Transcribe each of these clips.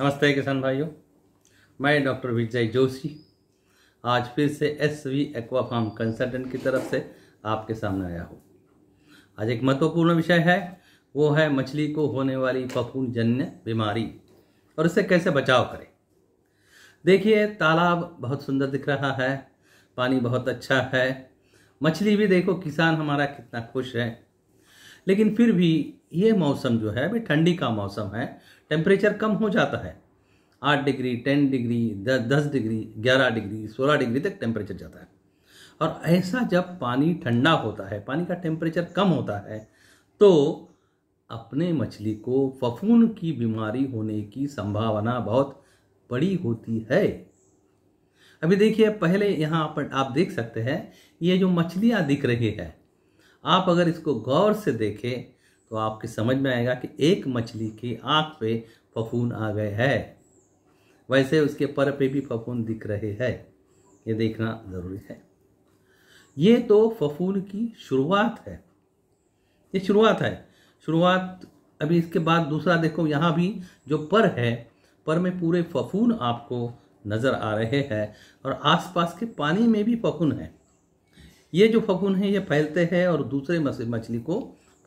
नमस्ते किसान भाइयों मैं डॉक्टर विजय जोशी आज फिर से S V aqua farm consultant की तरफ से आपके सामने आया हूँ आज एक महत्वपूर्ण विषय है वो है मछली को होने वाली जन्य बीमारी और इससे कैसे बचाव करें देखिए तालाब बहुत सुंदर दिख रहा है पानी बहुत अच्छा है मछली भी देखो किसान हमारा कितना खुश है लेकिन फिर भी ये मौसम जो है अभी ठंडी का मौसम है टेम्परेचर कम हो जाता है आठ डिग्री टेन डिग्री दस डिग्री ग्यारह डिग्री सोलह डिग्री तक टेम्परेचर जाता है और ऐसा जब पानी ठंडा होता है पानी का टेम्परेचर कम होता है तो अपने मछली को फफून की बीमारी होने की संभावना बहुत बड़ी होती है अभी देखिए पहले यहाँ पर आप देख सकते हैं ये जो मछलियाँ दिख रही है आप अगर इसको गौर से देखें तो आपके समझ में आएगा कि एक मछली की आँख पे फफून आ गए है वैसे उसके पर पे भी फफून दिख रहे हैं ये देखना ज़रूरी है ये तो फफून की शुरुआत है ये शुरुआत है शुरुआत अभी इसके बाद दूसरा देखो यहाँ भी जो पर है पर में पूरे फफून आपको नज़र आ रहे हैं और आसपास के पानी में भी फफून है ये जो फफून है ये फैलते हैं और दूसरे मछली को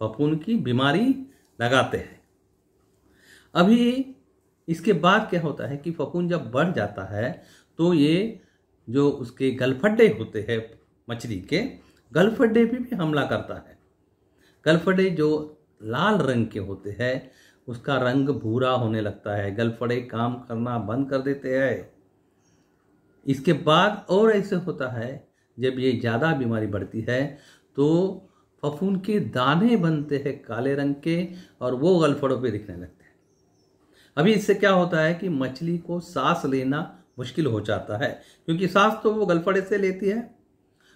फफून की बीमारी लगाते हैं अभी इसके बाद क्या होता है कि फफून जब बढ़ जाता है तो ये जो उसके गलफड्डे होते हैं मछली के गलफड्डे पे भी हमला करता है गलफड्डे जो लाल रंग के होते हैं उसका रंग भूरा होने लगता है गलफड़े काम करना बंद कर देते हैं इसके बाद और ऐसे होता है जब ये ज़्यादा बीमारी बढ़ती है तो फफून के दाने बनते हैं काले रंग के और वो गलफड़ों पे दिखने लगते हैं अभी इससे क्या होता है कि मछली को सांस लेना मुश्किल हो जाता है क्योंकि सांस तो वो गलफड़े से लेती है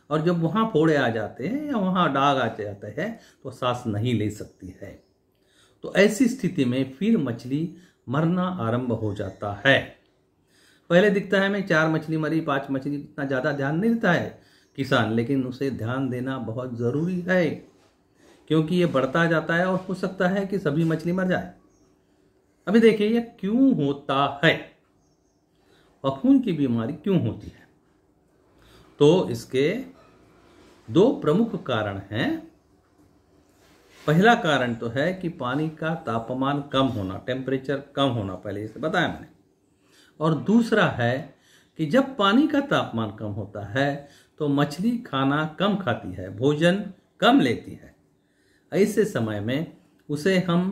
और जब वहाँ फोड़े आ जाते हैं या वहाँ डाग आ जाते हैं तो सांस नहीं ले सकती है तो ऐसी स्थिति में फिर मछली मरना आरंभ हो जाता है पहले दिखता है मैं चार मछली मरी पांच मछली इतना ज़्यादा ध्यान नहीं देता है किसान लेकिन उसे ध्यान देना बहुत ज़रूरी है क्योंकि ये बढ़ता जाता है और हो सकता है कि सभी मछली मर जाए अभी देखिए ये क्यों होता है और खून की बीमारी क्यों होती है तो इसके दो प्रमुख कारण हैं पहला कारण तो है कि पानी का तापमान कम होना टेम्परेचर कम होना पहले इसे बताया मैंने और दूसरा है कि जब पानी का तापमान कम होता है तो मछली खाना कम खाती है भोजन कम लेती है ऐसे समय में उसे हम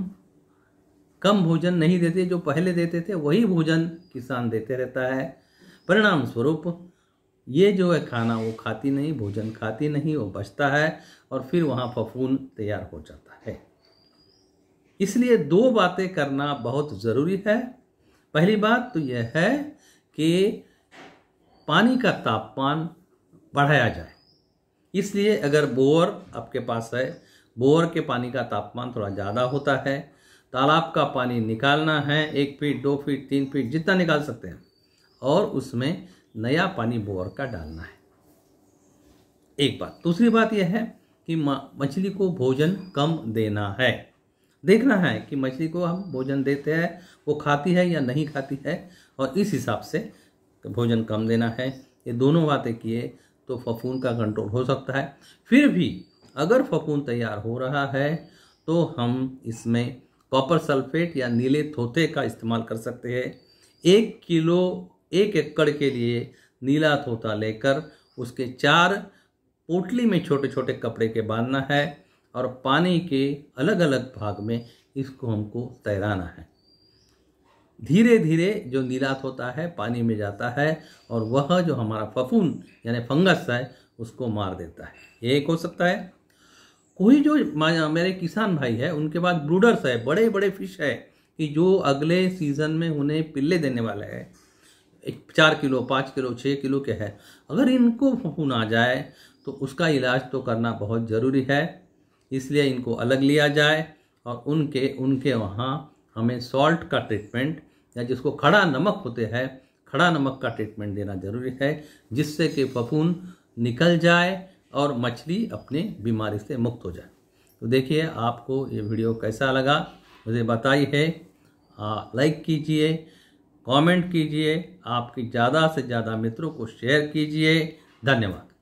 कम भोजन नहीं देते जो पहले देते थे वही भोजन किसान देते रहता है परिणाम स्वरूप ये जो है खाना वो खाती नहीं भोजन खाती नहीं वो बचता है और फिर वहाँ फफून तैयार हो जाता है इसलिए दो बातें करना बहुत ज़रूरी है पहली बात तो यह है कि पानी का तापमान बढ़ाया जाए इसलिए अगर बोर आपके पास है बोर के पानी का तापमान थोड़ा ज़्यादा होता है तालाब का पानी निकालना है एक फीट दो फीट तीन फीट जितना निकाल सकते हैं और उसमें नया पानी बोर का डालना है एक बात दूसरी बात यह है कि मछली को भोजन कम देना है देखना है कि मछली को हम भोजन देते हैं वो खाती है या नहीं खाती है और इस हिसाब से भोजन कम देना है ये दोनों बातें किए तो फफून का कंट्रोल हो सकता है फिर भी अगर फफून तैयार हो रहा है तो हम इसमें कॉपर सल्फेट या नीले थोथे का इस्तेमाल कर सकते हैं एक किलो एक एकड़ के लिए नीला थोथा लेकर उसके चार पोटली में छोटे छोटे कपड़े के बांधना है और पानी के अलग अलग भाग में इसको हमको तैराना है धीरे धीरे जो नीलात होता है पानी में जाता है और वह जो हमारा फफून यानी फंगस है उसको मार देता है एक हो सकता है कोई जो मेरे किसान भाई है उनके पास ब्रूडर्स है बड़े बड़े फिश है कि जो अगले सीजन में उन्हें पिल्ले देने वाले हैं चार किलो पाँच किलो छः किलो के है अगर इनको फफून आ जाए तो उसका इलाज तो करना बहुत ज़रूरी है इसलिए इनको अलग लिया जाए और उनके उनके वहाँ हमें सॉल्ट का ट्रीटमेंट या जिसको खड़ा नमक होते हैं खड़ा नमक का ट्रीटमेंट देना जरूरी है जिससे कि फफून निकल जाए और मछली अपनी बीमारी से मुक्त हो जाए तो देखिए आपको ये वीडियो कैसा लगा मुझे बताइए लाइक कीजिए कमेंट कीजिए आपकी ज़्यादा से ज़्यादा मित्रों को शेयर कीजिए धन्यवाद